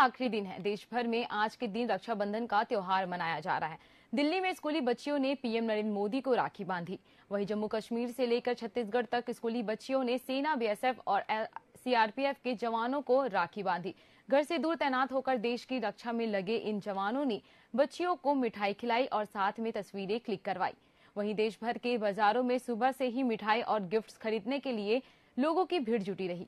आखिरी दिन है देश भर में आज के दिन रक्षाबंधन का त्यौहार मनाया जा रहा है दिल्ली में स्कूली बच्चियों ने पीएम नरेंद्र मोदी को राखी बांधी वहीं जम्मू कश्मीर से लेकर छत्तीसगढ़ तक स्कूली बच्चियों ने सेना बीएसएफ और सीआरपीएफ के जवानों को राखी बांधी घर से दूर तैनात होकर देश की रक्षा में लगे इन जवानों ने बच्चियों को मिठाई खिलाई और साथ में तस्वीरें क्लिक करवाई वहीं देश भर के बाजारों में सुबह से ही मिठाई और गिफ्ट खरीदने के लिए लोगों की भीड़ जुटी रही